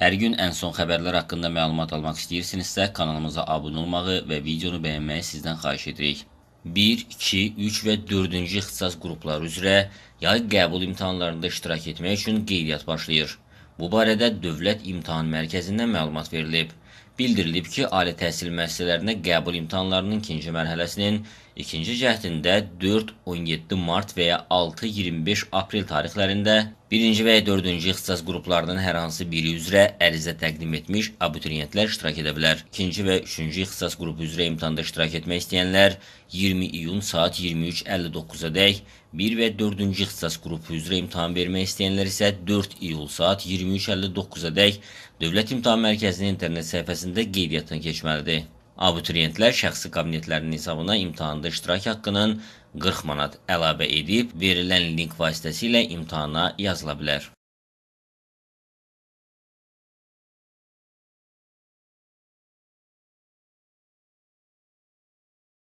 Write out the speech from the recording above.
Hər gün ən son xəbərlər haqqında məlumat almaq istəyirsinizsə, kanalımıza abunə olmağı və videonu bəyənməyi sizdən xahiş edirik. 1, 2, 3 və 4-cü ixtisas qrupları üzrə yay qəbul imtahanlarında iştirak etmək üçün qeydiyyat başlayır. Bu barədə Dövlət İmtahan Mərkəzindən məlumat verilib. Bildirilib ki, ali təhsil müəssisələrinə qəbul imtahanlarının ikinci mərhələsinin ikinci cəhdində 4-17 mart və ya 6-25 aprel tarixlərində Birinci və ya dördüncü ixtisas qruplarının hər hansı biri üzrə ərizə təqdim etmiş abituriyentlər iştirak edə bilər. İkinci və üçüncü ixtisas qrupu üzrə imtihanda iştirak etmək istəyənlər 20 iyun saat 23:59-a dək 1 və 4-cü ixtisas qrupu üzrə imtahan vermək istəyənlər isə 4 iyul saat 23:59-a dək Dövlət İmtahan Mərkəzinin internet səhifəsində qeydiyyatına keçməlidir. Abituriyentlər şəxsi kabinetlərinin hesabına imtahanda iştirak haqqının 40 manat əlavə edib, verilən link vasitəsilə imtahana yazıla bilər.